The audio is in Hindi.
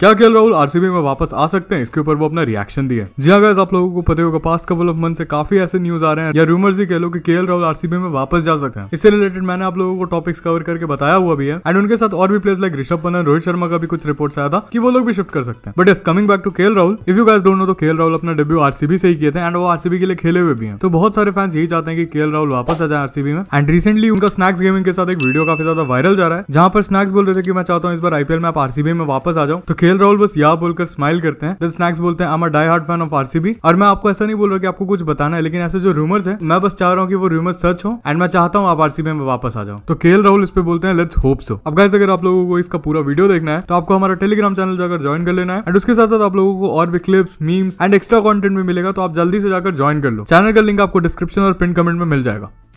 क्या क्या राहुल आरसीबी में वापस आ सकते हैं इसके ऊपर वो अपना रिएक्शन दिए जी हाँ आप लोगों को पता होगा पास कपल ऑफ मंथ से काफी ऐसे न्यूज आ रहे हैं या रूमर्स ही कह लो कि केएल राहुल आरसीबी में वापस जा सकते हैं इससे रिलेटेड मैंने आप लोगों को टॉपिक्स कवर करके बताया हुआ भी है एंड उनके साथ और भी प्लेयर्स लाइक ऋषभ पंत रोहित शर्मा का भी कुछ रिपोर्ट आया था कि वो लोग भी शिफ्ट कर सकते हैं but is coming back to K L Rahul if you guys don't know तो केएल राहुल अपना डेब्यू आरसीबी से ही किए थे एंड वो आरसीबी के लिए खेले हुए भी हैं तो बहुत सारे फैंस यही चाहते हैं कि केएल राहुल वापस आ जाए आरसीबी में एंड रिसेंटली उनका स्नैक्स गेमिंग के साथ एक वीडियो काफी ज्यादा वायरल जा रहा है जहां पर स्नैक्स बोल रहे थे कि मैं चाहता हूँ इस बार आईपीएल में आप आरसीबी में वापस आ जाओ तो केएल राहुल बस या बोलकर स्माइल करते हैं द स्नैक्स बोलते हैं I die hard fan of RCB और मैं आपको ऐसा नहीं बोल रहा कि आपको कुछ बताना है लेकिन ऐसे जो रूमर्स है मैं बस चाह रहा हूँ कि वो रूमर्स सच हो एंड मैं चाहता हूँ आप आरसीबी में वापस आ जाओ तो केल राहुल इस पे बोलते हैं लेट्स होप सो अब गाइस अगर आप लोगों को इसका पूरा वीडियो देखना है तो आपको हमारा टेलीग्राम चैनल जाकर ज्वाइन कर लेना है एंड उसके साथ साथ आप लोगों को और भी clips memes and extra content भी मिलेगा तो आप जल्दी से जाकर ज्वाइन कर लो चैनल का लिंक आपको डिस्क्रिप्शन और पिन कमेंट में मिल जाएगा